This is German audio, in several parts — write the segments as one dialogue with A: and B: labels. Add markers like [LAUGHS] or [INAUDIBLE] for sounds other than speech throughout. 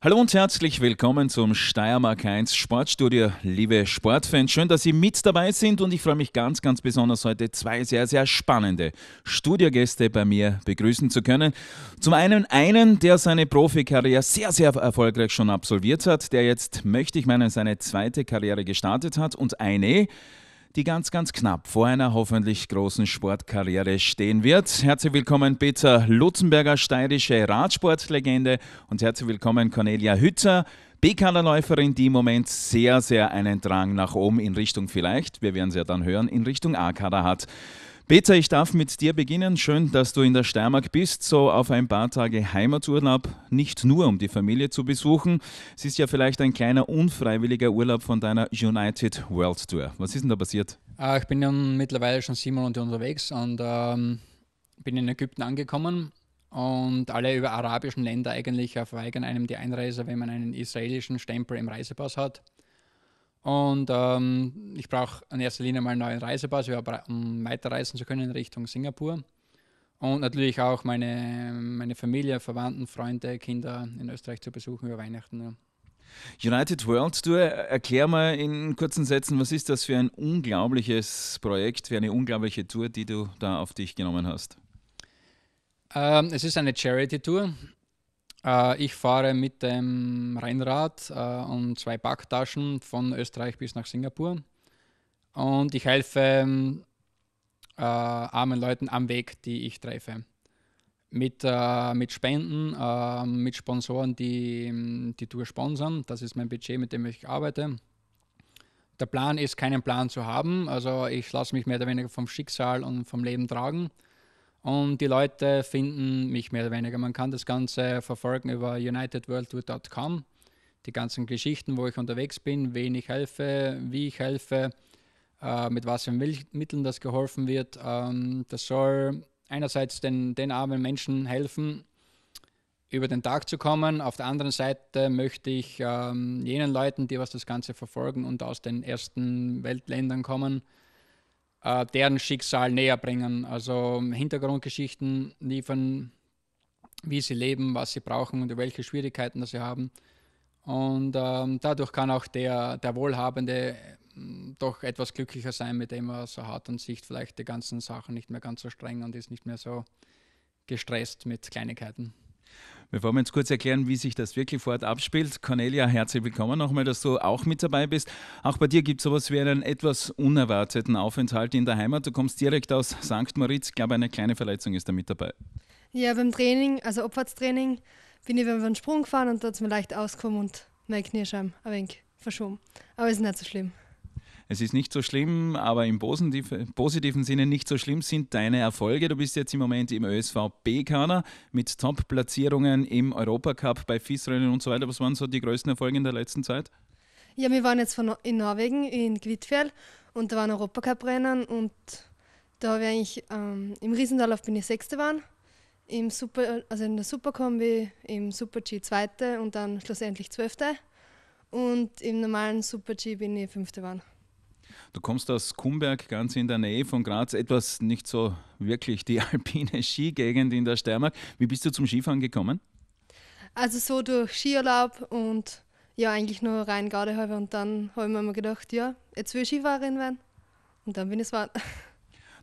A: Hallo und herzlich willkommen zum Steiermark 1 Sportstudio, liebe Sportfans. Schön, dass Sie mit dabei sind und ich freue mich ganz, ganz besonders heute zwei sehr, sehr spannende Studiogäste bei mir begrüßen zu können. Zum einen einen, der seine Profikarriere sehr, sehr erfolgreich schon absolviert hat, der jetzt, möchte ich meinen, seine zweite Karriere gestartet hat und eine, die ganz, ganz knapp vor einer hoffentlich großen Sportkarriere stehen wird. Herzlich willkommen Peter Lutzenberger, steirische Radsportlegende und herzlich willkommen Cornelia Hütter, Bekaderläuferin, die im Moment sehr, sehr einen Drang nach oben in Richtung vielleicht, wir werden es ja dann hören, in Richtung A-Kader hat. Peter, ich darf mit dir beginnen. Schön, dass du in der Steiermark bist, so auf ein paar Tage Heimaturlaub, nicht nur um die Familie zu besuchen. Es ist ja vielleicht ein kleiner unfreiwilliger Urlaub von deiner United World Tour. Was ist denn da passiert?
B: Ah, ich bin ja mittlerweile schon sieben Monate unterwegs und ähm, bin in Ägypten angekommen und alle über arabischen Länder eigentlich verweigern einem die Einreise, wenn man einen israelischen Stempel im Reisepass hat. Und ähm, ich brauche in erster Linie mal einen neuen Reisepass, um weiterreisen zu können in Richtung Singapur. Und natürlich auch meine, meine Familie, Verwandten, Freunde, Kinder in Österreich zu besuchen über Weihnachten. Ja.
A: United World Tour, äh, erklär mal in kurzen Sätzen, was ist das für ein unglaubliches Projekt, für eine unglaubliche Tour, die du da auf dich genommen hast?
B: Ähm, es ist eine Charity Tour. Äh, ich fahre mit dem Rennrad äh, und zwei Backtaschen von Österreich bis nach Singapur. Und ich helfe ähm, äh, armen Leuten am Weg, die ich treffe. Mit, äh, mit Spenden, äh, mit Sponsoren, die ähm, die Tour sponsern. Das ist mein Budget, mit dem ich arbeite. Der Plan ist, keinen Plan zu haben. Also ich lasse mich mehr oder weniger vom Schicksal und vom Leben tragen und die Leute finden mich mehr oder weniger. Man kann das Ganze verfolgen über unitedworldtour.com. Die ganzen Geschichten, wo ich unterwegs bin, wen ich helfe, wie ich helfe, äh, mit was für Mitteln das geholfen wird. Ähm, das soll einerseits den, den armen Menschen helfen, über den Tag zu kommen. Auf der anderen Seite möchte ich ähm, jenen Leuten, die was das Ganze verfolgen und aus den ersten Weltländern kommen, äh, deren Schicksal näher bringen. Also ähm, Hintergrundgeschichten liefern, wie sie leben, was sie brauchen und welche Schwierigkeiten sie haben. Und ähm, dadurch kann auch der, der Wohlhabende ähm, doch etwas glücklicher sein, mit dem er so hat und sieht vielleicht die ganzen Sachen nicht mehr ganz so streng und ist nicht mehr so gestresst mit Kleinigkeiten.
A: Bevor wir uns kurz erklären, wie sich das wirklich vor Ort abspielt, Cornelia, herzlich willkommen nochmal, dass du auch mit dabei bist. Auch bei dir gibt es sowas wie einen etwas unerwarteten Aufenthalt in der Heimat. Du kommst direkt aus St. Moritz. Ich glaube, eine kleine Verletzung ist da mit dabei.
C: Ja, beim Training, also Abfahrtstraining, bin ich über einen Sprung gefahren und da hat es mir leicht ausgekommen und mein Kniescheiben ein wenig verschoben. Aber es ist nicht so schlimm
A: es ist nicht so schlimm, aber im positiven Sinne nicht so schlimm sind deine Erfolge. Du bist jetzt im Moment im ÖSVB-Kader mit Top-Platzierungen im Europacup bei FIS-Rennen und so weiter. Was waren so die größten Erfolge in der letzten Zeit?
C: Ja, wir waren jetzt von, in Norwegen, in Gwitfjell und da waren Europacup-Rennen und da habe ich eigentlich ähm, im Riesendorlauf bin ich Sechste waren, im Super, also in der Superkombi, im Super-G Zweite und dann schlussendlich Zwölfte und im normalen Super-G bin ich Fünfte waren.
A: Du kommst aus Kumberg, ganz in der Nähe von Graz, etwas nicht so wirklich die [LAUGHS] alpine Skigegend in der Steiermark. Wie bist du zum Skifahren gekommen?
C: Also so durch Skiurlaub und ja, eigentlich nur rein Gardehalber und dann habe ich mir immer gedacht, ja, jetzt will ich Skifahrerin werden und dann bin ich es geworden. [LAUGHS]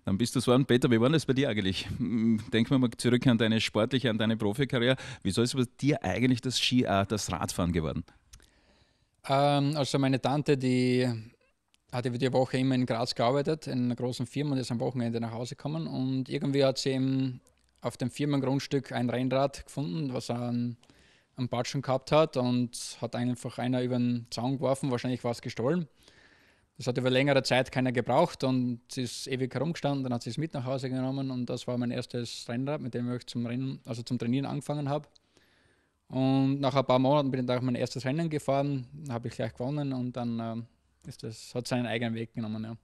A: Dann bist du es ein Peter, wie war das bei dir eigentlich? [LAUGHS] Denken wir mal zurück an deine sportliche, an deine Profikarriere. Wieso ist bei dir eigentlich das Ski, äh, das Radfahren geworden?
B: Ähm, also meine Tante, die hat über die Woche immer in Graz gearbeitet, in einer großen Firma und ist am Wochenende nach Hause gekommen. Und irgendwie hat sie eben auf dem Firmengrundstück ein Rennrad gefunden, was er an, an Batschen gehabt hat und hat einfach einer über den Zaun geworfen, wahrscheinlich war es gestohlen. Das hat über längere Zeit keiner gebraucht und sie ist ewig herumgestanden, dann hat sie es mit nach Hause genommen und das war mein erstes Rennrad, mit dem ich zum Rennen, also zum Trainieren angefangen habe. Und nach ein paar Monaten bin ich dann auch mein erstes Rennen gefahren, habe ich gleich gewonnen und dann äh, ist das, hat seinen eigenen Weg genommen, ja.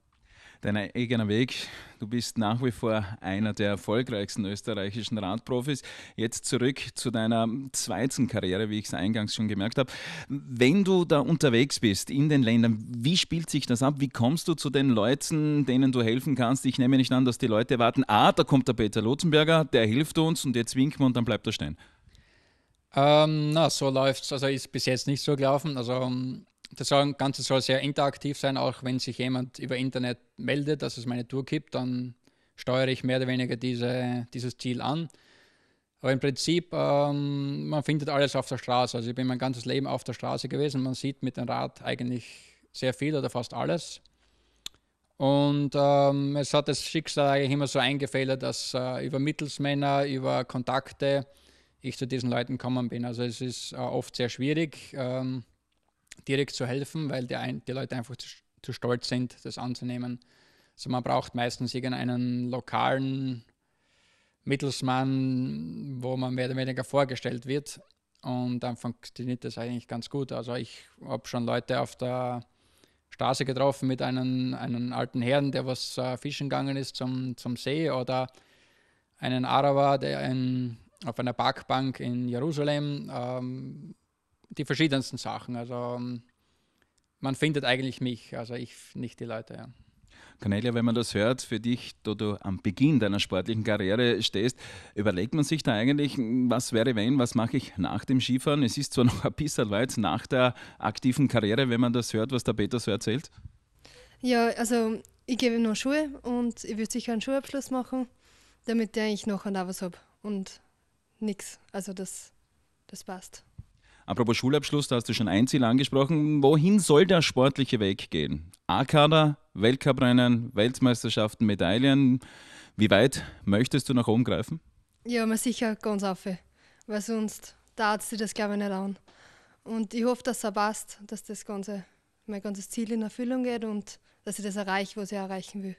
A: Dein eigener Weg. Du bist nach wie vor einer der erfolgreichsten österreichischen Radprofis. Jetzt zurück zu deiner zweiten Karriere, wie ich es eingangs schon gemerkt habe. Wenn du da unterwegs bist in den Ländern, wie spielt sich das ab? Wie kommst du zu den Leuten, denen du helfen kannst? Ich nehme nicht an, dass die Leute warten, ah, da kommt der Peter Lotzenberger, der hilft uns und jetzt winken wir und dann bleibt er stehen.
B: Ähm, na, so läuft es. Also ist bis jetzt nicht so gelaufen. Also ähm, das Ganze soll sehr interaktiv sein, auch wenn sich jemand über Internet meldet, dass es meine Tour gibt, dann steuere ich mehr oder weniger diese, dieses Ziel an. Aber im Prinzip, ähm, man findet alles auf der Straße. Also ich bin mein ganzes Leben auf der Straße gewesen. Man sieht mit dem Rad eigentlich sehr viel oder fast alles. Und ähm, es hat das Schicksal eigentlich immer so eingefädelt, dass äh, über Mittelsmänner, über Kontakte ich zu diesen Leuten gekommen bin. Also es ist äh, oft sehr schwierig. Ähm, direkt zu helfen, weil die, ein, die Leute einfach zu, zu, stolz sind, das anzunehmen. Also man braucht meistens irgendeinen lokalen Mittelsmann, wo man mehr oder weniger vorgestellt wird. Und dann funktioniert das eigentlich ganz gut. Also ich habe schon Leute auf der Straße getroffen mit einem, einem alten Herrn, der was äh, fischen gegangen ist zum, zum See oder einen Araber, der in, auf einer Parkbank in Jerusalem ähm, die verschiedensten Sachen. Also ähm, man findet eigentlich mich, also ich nicht die Leute, ja.
A: Cornelia, wenn man das hört, für dich, da du am Beginn deiner sportlichen Karriere stehst, überlegt man sich da eigentlich, hm, was wäre wenn, was mache ich nach dem Skifahren? Es ist zwar [LAUGHS] noch ein bisschen weit nach der aktiven Karriere, wenn man das hört, was der Peter so erzählt.
C: Ja, also ich gebe noch Schuhe und ich würde sicher einen Schulabschluss machen, damit ich noch was habe und nichts. Also das, das passt.
A: Apropos Schulabschluss, da hast du schon ein Ziel angesprochen. Wohin soll der sportliche Weg gehen? A-Kader, Weltcuprennen, Weltmeisterschaften, Medaillen. Wie weit möchtest du nach oben greifen?
C: Ja, mir sicher ganz auf, weil sonst tat sie das, glaube ich, nicht an. Und ich hoffe, dass es passt, dass das Ganze, mein ganzes Ziel in Erfüllung geht und dass ich das erreiche, was ich erreichen will.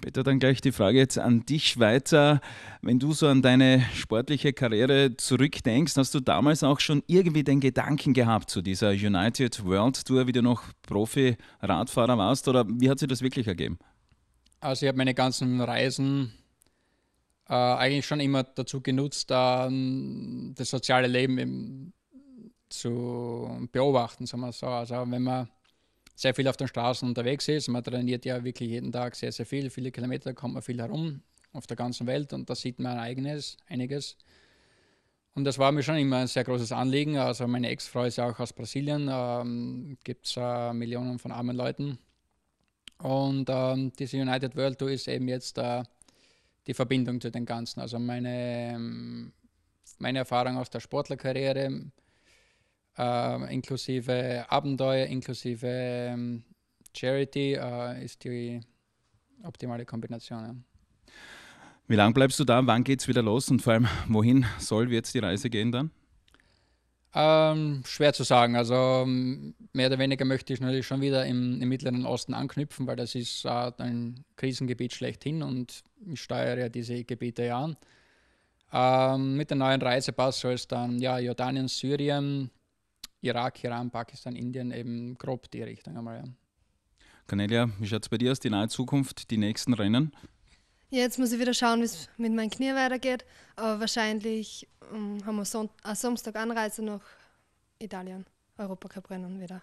A: Peter, dann gleich die Frage jetzt an dich weiter. Wenn du so an deine sportliche Karriere zurückdenkst, hast du damals auch schon irgendwie den Gedanken gehabt zu dieser United World Tour, wie du noch Profi-Radfahrer warst? Oder wie hat sich das wirklich ergeben?
B: Also ich habe meine ganzen Reisen äh, eigentlich schon immer dazu genutzt, ähm, das soziale Leben zu beobachten, sagen wir so. Also wenn man sehr viel auf den Straßen unterwegs ist. Man trainiert ja wirklich jeden Tag sehr, sehr viel. Viele Kilometer kommt man viel herum auf der ganzen Welt und da sieht man eigenes, einiges. Und das war mir schon immer ein sehr großes Anliegen. Also meine Ex-Frau ist ja auch aus Brasilien, ähm, gibt es äh, Millionen von armen Leuten. Und ähm, diese United World Tour ist eben jetzt äh, die Verbindung zu den Ganzen. Also meine, ähm, meine Erfahrung aus der Sportlerkarriere, äh, inklusive Abenteuer, inklusive ähm, Charity äh, ist die optimale Kombination. Ja.
A: Wie lange bleibst du da? Wann geht es wieder los? Und vor allem, wohin soll jetzt die Reise gehen dann?
B: Ähm, schwer zu sagen. Also mehr oder weniger möchte ich natürlich schon wieder im, im Mittleren Osten anknüpfen, weil das ist äh, ein Krisengebiet schlechthin und ich steuere ja diese Gebiete ja an. Ähm, mit dem neuen Reisepass soll es dann ja Jordanien, Syrien, Irak, Iran, Pakistan, Indien, eben grob die Richtung einmal. Ja.
A: Cornelia, wie schaut es bei dir aus, die nahe Zukunft, die nächsten Rennen?
C: jetzt muss ich wieder schauen, wie es mit meinen Knie weitergeht. Aber wahrscheinlich ähm, haben wir Son am äh, Samstag Anreise nach Italien, Europacup-Rennen wieder.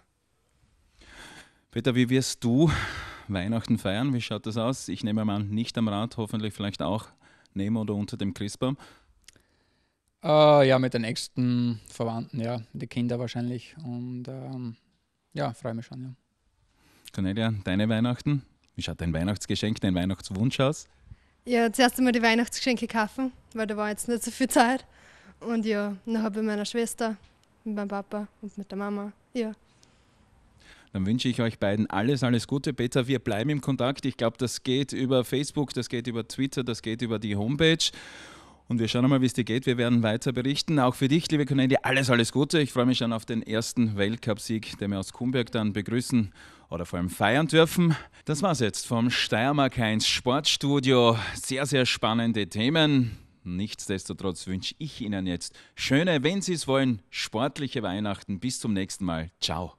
A: Peter, wie wirst du Weihnachten feiern? Wie schaut das aus? Ich nehme mal an, nicht am Rad, hoffentlich vielleicht auch neben oder unter dem Christbaum.
B: Äh, ja, mit den nächsten Verwandten, ja, die Kinder wahrscheinlich. Und ähm, ja, freue mich schon, ja.
A: Cornelia, deine Weihnachten? Wie schaut dein Weihnachtsgeschenk, dein Weihnachtswunsch aus?
C: Ja, zuerst einmal die Weihnachtsgeschenke kaufen, weil da war jetzt nicht so viel Zeit. Und ja, nachher bei meiner Schwester, mit meinem Papa und mit der Mama. Ja.
A: Dann wünsche ich euch beiden alles, alles Gute. Peter, wir bleiben im Kontakt. Ich glaube, das geht über Facebook, das geht über Twitter, das geht über die Homepage. Und wir schauen mal, wie es dir geht. Wir werden weiter berichten. Auch für dich, liebe Cornelia, alles, alles Gute. Ich freue mich schon auf den ersten Weltcupsieg, den wir aus Kumberg dann begrüßen oder vor allem feiern dürfen. Das war's jetzt vom Steiermark 1 Sportstudio. Sehr, sehr spannende Themen. Nichtsdestotrotz wünsche ich Ihnen jetzt schöne, wenn Sie es wollen, sportliche Weihnachten. Bis zum nächsten Mal. Ciao.